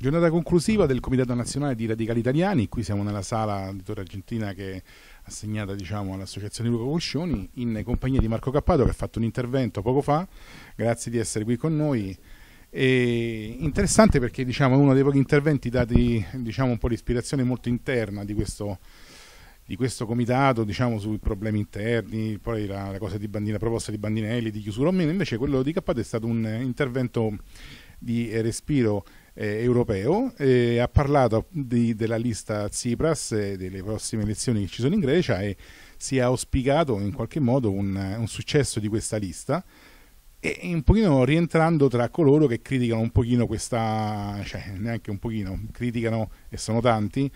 Giornata conclusiva del Comitato Nazionale di Radicali Italiani, qui siamo nella sala di Torre Argentina che è assegnata diciamo, all'Associazione Luca Coscioni, in compagnia di Marco Cappato che ha fatto un intervento poco fa, grazie di essere qui con noi. E interessante perché diciamo, è uno dei pochi interventi dati diciamo, un po' di ispirazione molto interna di questo, di questo comitato diciamo, sui problemi interni, poi la, la, di Bandina, la proposta di Bandinelli, di chiusura o meno, invece quello di Cappato è stato un intervento di respiro eh, europeo, eh, ha parlato di, della lista Tsipras e delle prossime elezioni che ci sono in Grecia e si è auspicato in qualche modo un, un successo di questa lista e un pochino rientrando tra coloro che criticano un pochino questa, cioè neanche un pochino, criticano e sono tanti,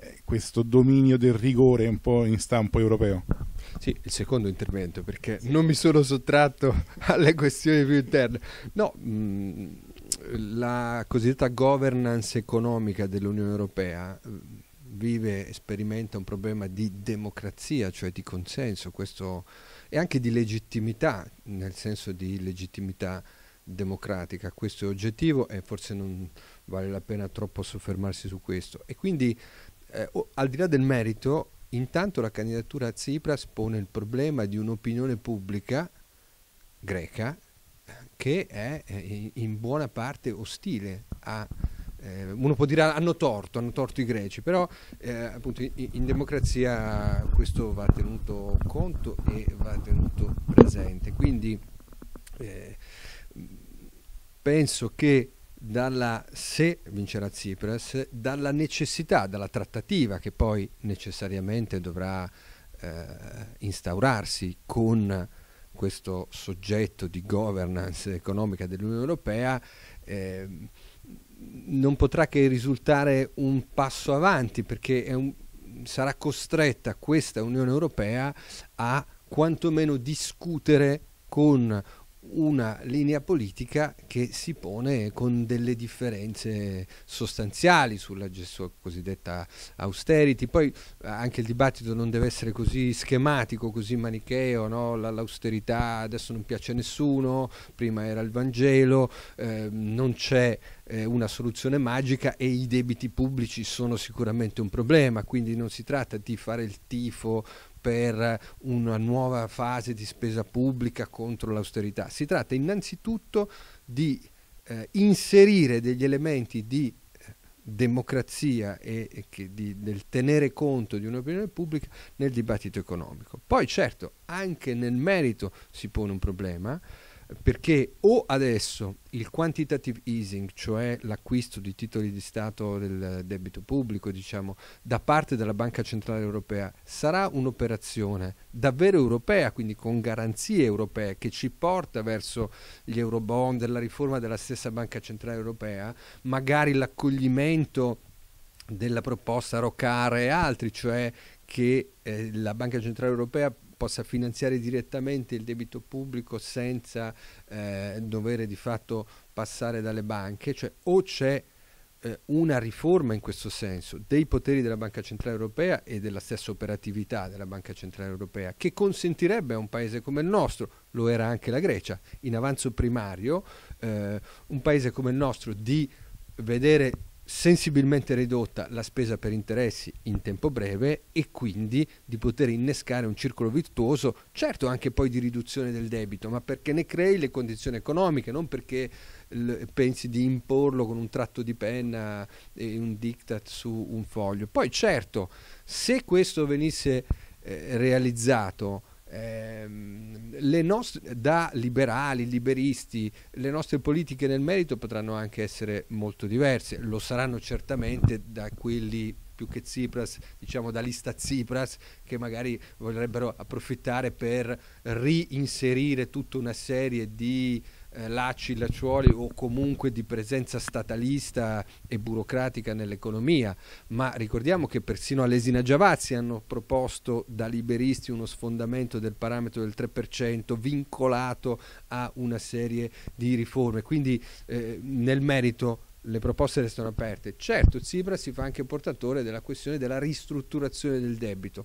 eh, questo dominio del rigore un po' in stampo europeo. Sì, il secondo intervento perché sì. non mi sono sottratto alle questioni più interne. No, mh, mm, la cosiddetta governance economica dell'Unione Europea eh, vive e sperimenta un problema di democrazia, cioè di consenso, questo, e anche di legittimità, nel senso di legittimità democratica. Questo è oggettivo e forse non vale la pena troppo soffermarsi su questo. E quindi, eh, oh, al di là del merito, intanto la candidatura a Tsipras pone il problema di un'opinione pubblica greca che è eh, in buona parte ostile a eh, uno può dire hanno torto, hanno torto i greci, però eh, appunto in, democrazia questo va tenuto conto e va tenuto presente. Quindi eh, penso che dalla, se vincerà Tsipras, dalla necessità, dalla trattativa che poi necessariamente dovrà eh, instaurarsi con questo soggetto di governance economica dell'Unione Europea eh, non potrà che risultare un passo avanti perché un, sarà costretta questa Unione Europea a quantomeno discutere con una linea politica che si pone con delle differenze sostanziali sulla sua cosiddetta austerity. Poi eh, anche il dibattito non deve essere così schematico, così manicheo, no? l'austerità adesso non piace a nessuno, prima era il Vangelo, eh, non c'è eh, una soluzione magica e i debiti pubblici sono sicuramente un problema, quindi non si tratta di fare il tifo per una nuova fase di spesa pubblica contro l'austerità, si tratta innanzitutto di eh, inserire degli elementi di eh, democrazia e, e di, del tenere conto di un'opinione pubblica nel dibattito economico. Poi certo, anche nel merito si pone un problema, perché o adesso il quantitative easing, cioè l'acquisto di titoli di Stato del debito pubblico, diciamo, da parte della Banca Centrale Europea, sarà un'operazione davvero europea, quindi con garanzie europee, che ci porta verso gli eurobond, la riforma della stessa Banca Centrale Europea, magari l'accoglimento della proposta Rocare e altri, cioè che eh, la Banca Centrale Europea possa finanziare direttamente il debito pubblico senza eh, dovere di fatto passare dalle banche, cioè o c'è eh, una riforma in questo senso dei poteri della Banca Centrale Europea e della stessa operatività della Banca Centrale Europea che consentirebbe a un paese come il nostro, lo era anche la Grecia, in avanzo primario, eh, un paese come il nostro di vedere sensibilmente ridotta la spesa per interessi in tempo breve e quindi di poter innescare un circolo virtuoso, certo anche poi di riduzione del debito, ma perché ne crei le condizioni economiche, non perché pensi di imporlo con un tratto di penna e un diktat su un foglio. Poi certo, se questo venisse eh, realizzato eh, nostre, da liberali, liberisti, le nostre politiche nel merito potranno anche essere molto diverse, lo saranno certamente da quelli più che Tsipras, diciamo da lista Tsipras, che magari vorrebbero approfittare per reinserire tutta una serie di eh, lacci, lacciuoli o comunque di presenza statalista e burocratica nell'economia, ma ricordiamo che persino Alesina Giavazzi hanno proposto da liberisti uno sfondamento del parametro del 3% vincolato a una serie di riforme, quindi eh, nel merito le proposte restano aperte. Certo, Tsipras si fa anche portatore della questione della ristrutturazione del debito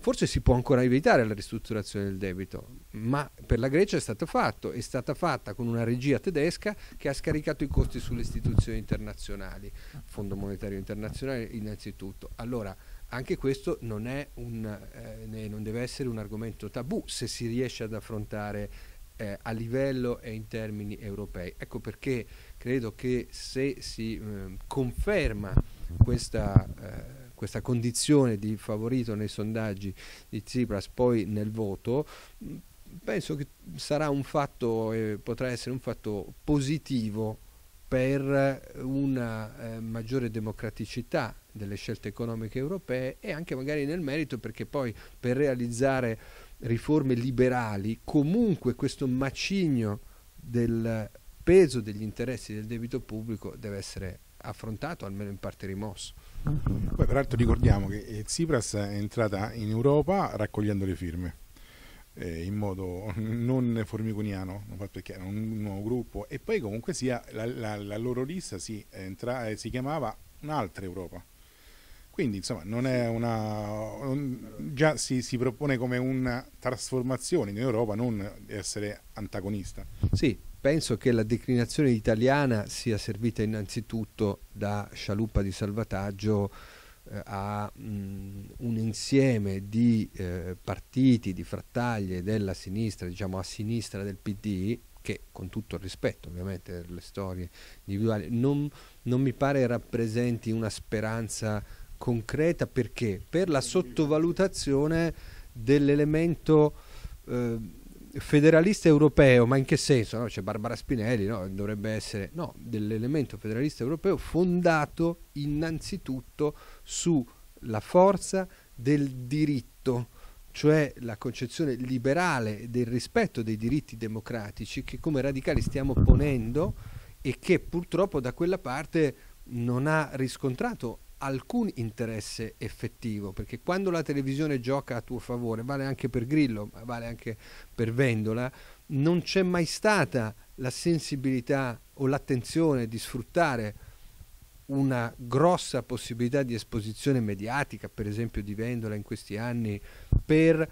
Forse si può ancora evitare la ristrutturazione del debito, ma per la Grecia è stato fatto, è stata fatta con una regia tedesca che ha scaricato i costi sulle istituzioni internazionali, Fondo Monetario Internazionale innanzitutto. Allora, anche questo non, un, eh, non deve essere un argomento tabù se si riesce ad affrontare eh, a livello e in termini europei. Ecco perché credo che se si eh, conferma questa eh, questa condizione di favorito nei sondaggi di Tsipras poi nel voto, penso che sarà un fatto, eh, potrà essere un fatto positivo per una eh, maggiore democraticità delle scelte economiche europee e anche magari nel merito perché poi per realizzare riforme liberali comunque questo macigno del peso degli interessi del debito pubblico deve essere affrontato, almeno in parte rimosso. Poi peraltro ricordiamo che eh, Tsipras è entrata in Europa raccogliendo le firme eh, in modo non formiconiano, perché era un nuovo gruppo e poi comunque sia la, la, la loro lista si, entra, eh, si chiamava un'altra Europa. Quindi insomma non è una... Un, già si, si propone come una trasformazione in Europa, non essere antagonista. Sì, penso che la declinazione italiana sia servita innanzitutto da Scialuppa di Salvataggio eh, a mh, mm, un insieme di eh, partiti, di frattaglie della sinistra, diciamo a sinistra del PD, che con tutto il rispetto ovviamente delle storie individuali, non, non mi pare rappresenti una speranza concreta perché per la sottovalutazione dell'elemento eh, federalista europeo, ma in che senso? No? C'è Barbara Spinelli, no? dovrebbe essere no, dell'elemento federalista europeo fondato innanzitutto sulla forza del diritto, cioè la concezione liberale del rispetto dei diritti democratici che come radicali stiamo ponendo e che purtroppo da quella parte non ha riscontrato alcun interesse effettivo, perché quando la televisione gioca a tuo favore, vale anche per Grillo, ma vale anche per Vendola, non c'è mai stata la sensibilità o l'attenzione di sfruttare una grossa possibilità di esposizione mediatica, per esempio di Vendola in questi anni, per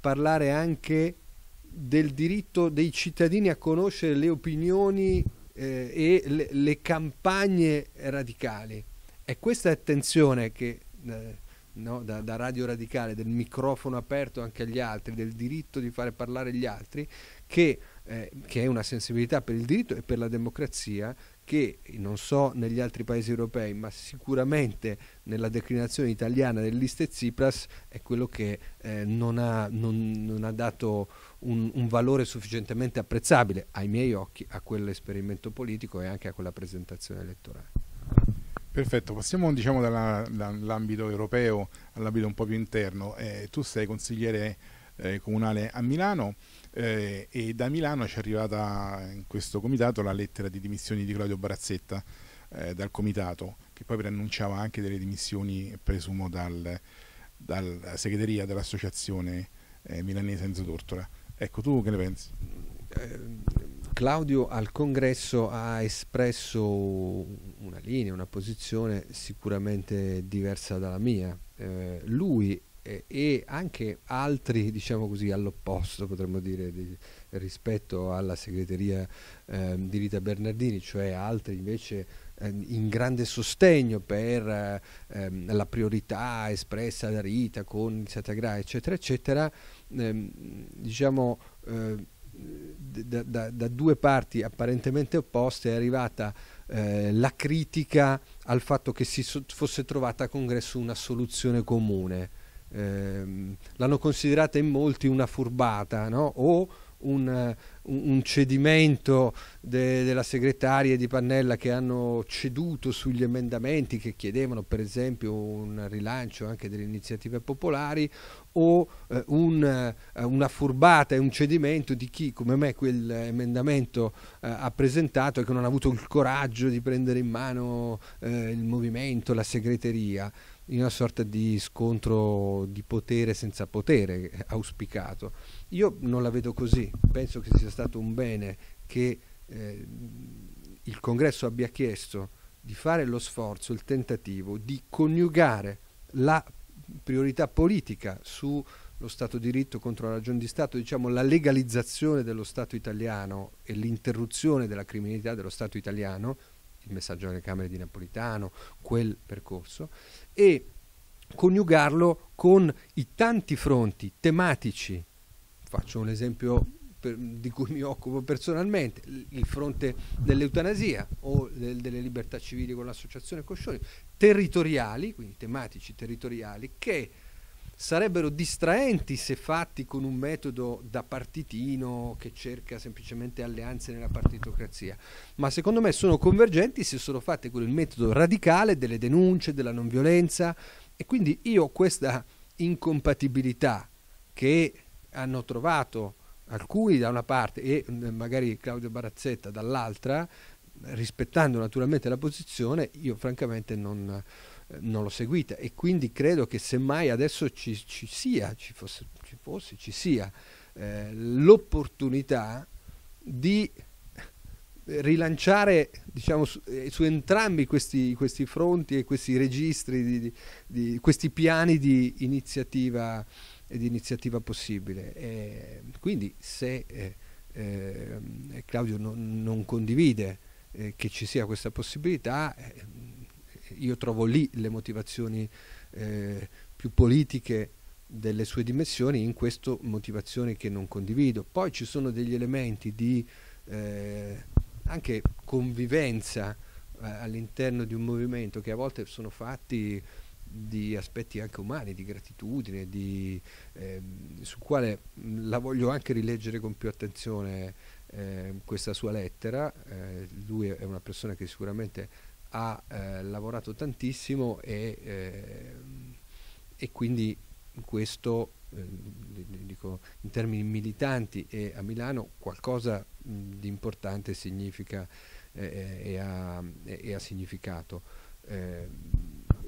parlare anche del diritto dei cittadini a conoscere le opinioni eh, e le, le campagne radicali è questa attenzione che eh, no, da, da, radio radicale del microfono aperto anche agli altri, del diritto di fare parlare gli altri, che, eh, che è una sensibilità per il diritto e per la democrazia che non so negli altri paesi europei, ma sicuramente nella declinazione italiana dell'Iste Tsipras è quello che eh, non, ha, non, non, ha, dato un, un, valore sufficientemente apprezzabile ai miei occhi a quell'esperimento politico e anche a quella presentazione elettorale. Perfetto, passiamo diciamo, dall'ambito europeo all'ambito un po' più interno. Eh, tu sei consigliere eh, comunale a Milano eh, e da Milano ci è arrivata in questo comitato la lettera di dimissioni di Claudio Barazzetta eh, dal comitato, che poi preannunciava anche delle dimissioni, presumo, dal, dalla segreteria dell'associazione eh, milanese Enzo Tortora. Ecco, tu che ne pensi? Eh, Claudio al congresso ha espresso una linea, una posizione sicuramente diversa dalla mia. Eh, lui e, e anche altri, diciamo così, all'opposto, potremmo dire, di, rispetto alla segreteria eh, di Rita Bernardini, cioè altri invece eh, in grande sostegno per ehm, la priorità espressa da Rita con il Satagra, eccetera, eccetera, ehm, diciamo eh, da, da, da, due parti apparentemente opposte è arrivata eh, la critica al fatto che si so fosse trovata a congresso una soluzione comune. Eh, l'hanno considerata in molti una furbata no? o un, un cedimento de, della segretaria di Pannella che hanno ceduto sugli emendamenti che chiedevano per esempio un rilancio anche delle iniziative popolari o eh, un, eh, una furbata e un cedimento di chi come me quell'emendamento eh, ha presentato e che non ha avuto il coraggio di prendere in mano eh, il movimento, la segreteria in una sorta di scontro di potere senza potere auspicato. Io non la vedo così, penso che sia stato un bene che eh, il congresso abbia chiesto di fare lo sforzo, il tentativo di coniugare la priorità politica sullo Stato di diritto contro la ragione di Stato, diciamo la legalizzazione dello Stato italiano e l'interruzione della criminalità dello Stato italiano il messaggio alle Camere di Napolitano, quel percorso, e coniugarlo con i tanti fronti tematici. Faccio un esempio per, di cui mi occupo personalmente, il fronte dell'eutanasia o del, delle libertà civili con l'associazione Coscioni, territoriali, quindi tematici territoriali, che sarebbero distraenti se fatti con un metodo da partitino che cerca semplicemente alleanze nella partitocrazia, ma secondo me sono convergenti se sono fatte con il metodo radicale delle denunce, della non violenza e quindi io questa incompatibilità che hanno trovato alcuni da una parte e mm, magari Claudio Barazzetta dall'altra, rispettando naturalmente la posizione, io francamente non, non l'ho seguita e quindi credo che semmai adesso ci, ci sia, ci fosse, ci fosse, ci sia eh, l'opportunità di rilanciare diciamo, su, eh, su entrambi questi, questi, fronti e questi registri, di, di, di, questi piani di iniziativa, di iniziativa possibile. E quindi se eh, ehm, Claudio non, non condivide eh, che ci sia questa possibilità, eh, io trovo lì le motivazioni eh, più politiche delle sue dimensioni, in questo motivazioni che non condivido. Poi ci sono degli elementi di eh, anche convivenza eh, all'interno di un movimento che a volte sono fatti di aspetti anche umani, di gratitudine, di, eh, sul quale la voglio anche rileggere con più attenzione eh, questa sua lettera. Eh, lui è una persona che sicuramente ha eh, lavorato tantissimo e, eh, e quindi questo eh, dico, in termini militanti e a Milano qualcosa di importante significa eh, eh, e ha, e, ha, significato. Eh,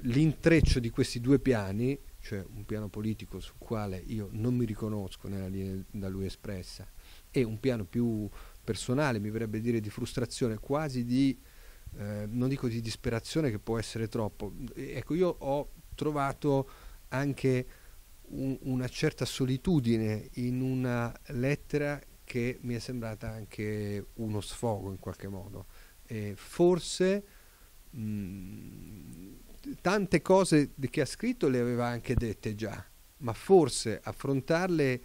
l'intreccio di questi due piani, cioè un piano politico sul quale io non mi riconosco nella linea da lui espressa, e un piano più personale, mi verrebbe dire di frustrazione, quasi di eh, non dico di disperazione che può essere troppo, ecco io ho trovato anche un, una certa solitudine in una lettera che mi è sembrata anche uno sfogo in qualche modo. E forse mh, mm, tante cose che ha scritto le aveva anche dette già, ma forse affrontarle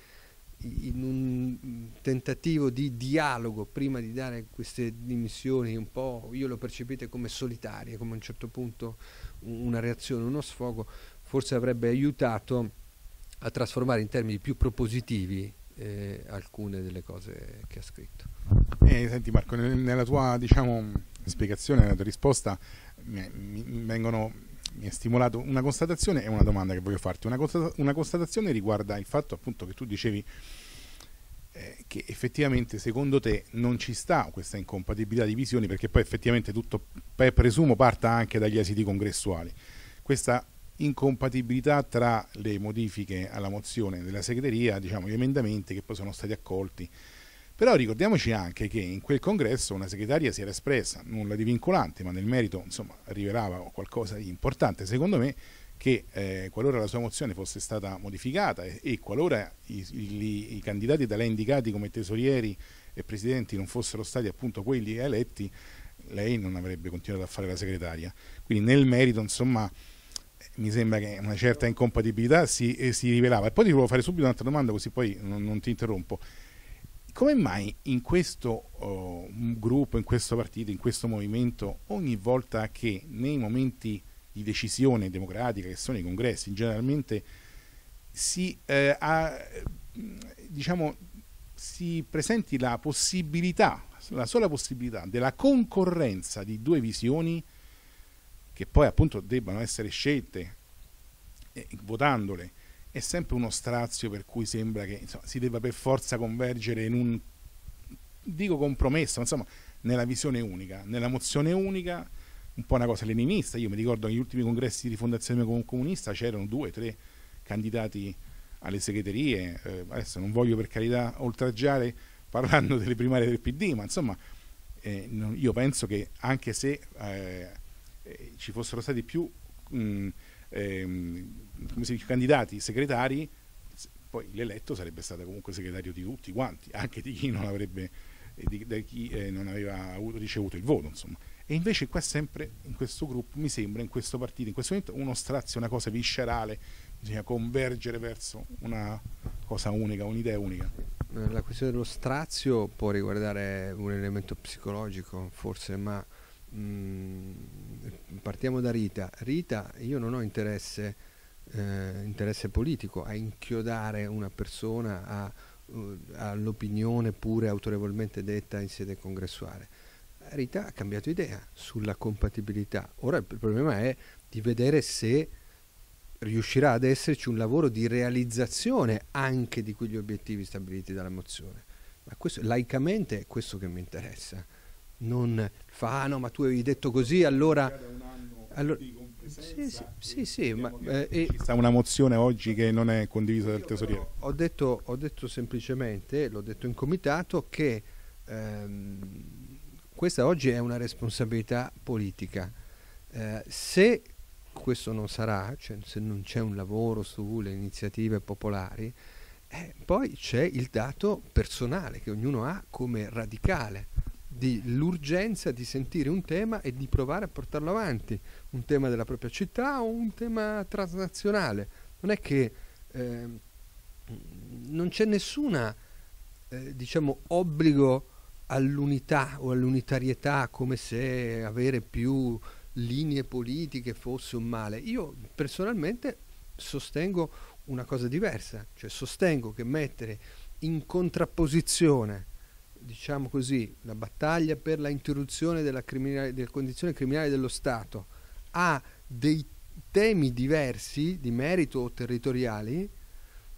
in un tentativo di dialogo prima di dare queste dimissioni un po', io le percepite come solitarie, come a un certo punto una reazione, uno sfogo, forse avrebbe aiutato a trasformare in termini più propositivi eh, alcune delle cose che ha scritto. Eh, senti Marco, nella tua diciamo, spiegazione, nella tua risposta mi vengono mi ha stimolato una constatazione e una domanda che voglio farti. Una, constata- una constatazione riguarda il fatto appunto che tu dicevi eh, che effettivamente secondo te non ci sta questa incompatibilità di visioni perché poi effettivamente tutto beh, presumo parta anche dagli esiti congressuali. Questa incompatibilità tra le modifiche alla mozione della segreteria, diciamo gli emendamenti che poi sono stati accolti però ricordiamoci anche che in quel congresso una segretaria si era espressa, nulla di vincolante, ma nel merito insomma, rivelava qualcosa di importante, secondo me, che eh, qualora la sua mozione fosse stata modificata e, e qualora i, i, i, candidati da lei indicati come tesorieri e presidenti non fossero stati appunto quelli eletti, lei non avrebbe continuato a fare la segretaria. Quindi nel merito, insomma, mi sembra che una certa incompatibilità si, eh, si rivelava. E poi ti volevo fare subito un'altra domanda così poi non, non ti interrompo come mai in questo oh, gruppo, in questo partito, in questo movimento, ogni volta che nei momenti di decisione democratica, che sono i congressi, generalmente si, eh, ha, mm, diciamo, si presenti la possibilità, la sola possibilità della concorrenza di due visioni che poi appunto debbano essere scelte eh, votandole è sempre uno strazio per cui sembra che insomma, si debba per forza convergere in un, dico compromesso, ma insomma, nella visione unica, nella mozione unica, un po' una cosa leninista. Io mi ricordo negli ultimi congressi di rifondazione comunista c'erano due, tre candidati alle segreterie. Eh, adesso non voglio per carità oltraggiare parlando delle primarie del PD, ma insomma eh, io penso che anche se eh, eh ci fossero stati più mh, ehm, dice, candidati segretari, poi l'eletto sarebbe stato comunque segretario di tutti quanti, anche di chi non, avrebbe, eh, di, di chi, eh, non aveva avuto, ricevuto il voto. Insomma. E invece qua sempre in questo gruppo, mi sembra, in questo partito, in questo momento, uno strazio, una cosa viscerale, bisogna convergere verso una cosa unica, un'idea unica. Eh, la questione dello strazio può riguardare un elemento psicologico, forse, ma Mm, partiamo da Rita. Rita, io non ho interesse, eh, interesse politico a inchiodare una persona a, uh, all'opinione pure autorevolmente detta in sede congressuale. Rita ha cambiato idea sulla compatibilità. Ora il problema è di vedere se riuscirà ad esserci un lavoro di realizzazione anche di quegli obiettivi stabiliti dalla mozione. Ma questo, laicamente è questo che mi interessa non fa, ah, no, ma tu avevi detto così, allora... allora sì, sì, sì, sì ma, eh, sta una mozione oggi che non è condivisa dal tesoriere. Ho detto, ho detto semplicemente, l'ho detto in comitato, che ehm, questa oggi è una responsabilità politica. Eh, se questo non sarà, cioè se non c'è un lavoro sulle iniziative popolari, eh, poi c'è il dato personale che ognuno ha come radicale l'urgenza di sentire un tema e di provare a portarlo avanti, un tema della propria città o un tema transnazionale. Non è che eh, non c'è nessuna, eh, diciamo, obbligo all'unità o all'unitarietà come se avere più linee politiche fosse un male. Io personalmente sostengo una cosa diversa, cioè sostengo che mettere in contrapposizione diciamo così, la battaglia per la interruzione della, criminale, della condizione criminale dello Stato ha dei temi diversi di merito o territoriali,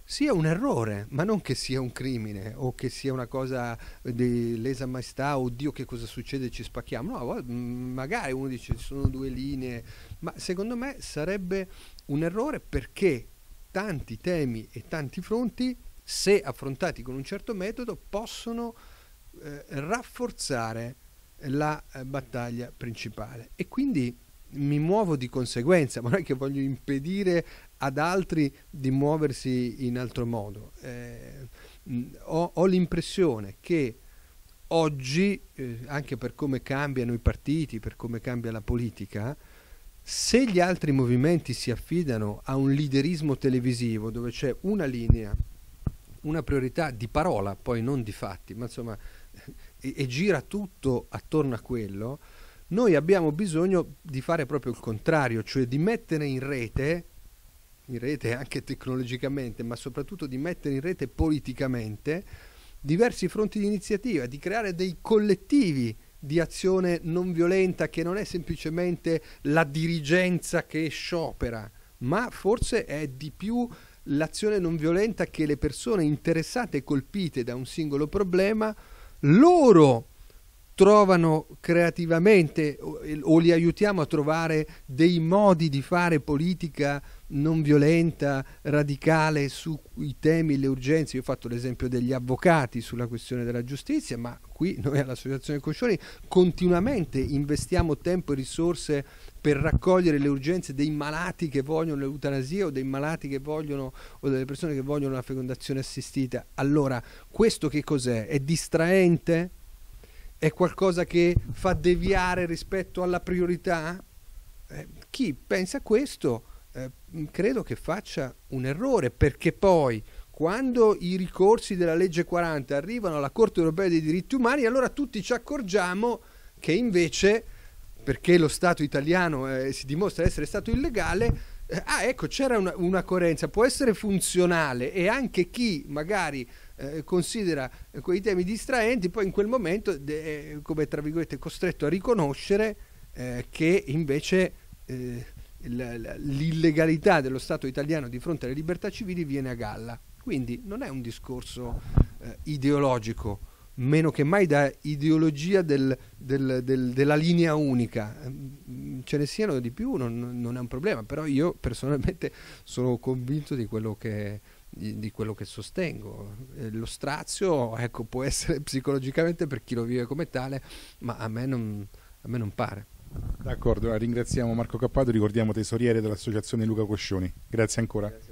sia un errore, ma non che sia un crimine o che sia una cosa di lesa maestà, oddio che cosa succede, ci spacchiamo. No, mm, magari uno dice ci sono due linee, ma secondo me sarebbe un errore perché tanti temi e tanti fronti, se affrontati con un certo metodo, possono eh, rafforzare la eh, battaglia principale e quindi mi muovo di conseguenza, ma non è che voglio impedire ad altri di muoversi in altro modo. Eh, ho, ho l'impressione che oggi, eh, anche per come cambiano i partiti, per come cambia la politica, se gli altri movimenti si affidano a un liderismo televisivo dove c'è una linea, una priorità di parola, poi non di fatti, ma insomma e, e gira tutto attorno a quello, noi abbiamo bisogno di fare proprio il contrario, cioè di mettere in rete, in rete anche tecnologicamente, ma soprattutto di mettere in rete politicamente diversi fronti di iniziativa, di creare dei collettivi di azione non violenta che non è semplicemente la dirigenza che sciopera, ma forse è di più l'azione non violenta che le persone interessate e colpite da un singolo problema loro trovano creativamente o li aiutiamo a trovare dei modi di fare politica non violenta, radicale sui temi, le urgenze. Io ho fatto l'esempio degli avvocati sulla questione della giustizia, ma qui noi all'Associazione Coscioni continuamente investiamo tempo e risorse per raccogliere le urgenze dei malati che vogliono l'eutanasia o dei malati che vogliono o delle persone che vogliono la fecondazione assistita. Allora, questo che cos'è? È distraente? È qualcosa che fa deviare rispetto alla priorità? Eh, chi pensa questo eh, credo che faccia un errore perché poi quando i ricorsi della legge 40 arrivano alla Corte europea dei diritti umani, allora tutti ci accorgiamo che invece perché lo Stato italiano eh, si dimostra essere stato illegale, eh, ah ecco c'era una, una, coerenza, può essere funzionale e anche chi magari eh, considera eh, quei temi distraenti poi in quel momento è eh, come tra virgolette costretto a riconoscere eh, che invece eh, l'illegalità dello Stato italiano di fronte alle libertà civili viene a galla. Quindi non è un discorso ideologico, meno che mai da ideologia del, del, del, della linea unica. Mm, ce ne siano di più, non, non, è un problema, però io personalmente sono convinto di quello che, di, di quello che sostengo. Eh, lo strazio ecco, può essere psicologicamente per chi lo vive come tale, ma a me non, a me non pare. D'accordo, eh, ringraziamo Marco Cappato, ricordiamo tesoriere dell'Associazione Luca Coscioni. Grazie ancora. Grazie.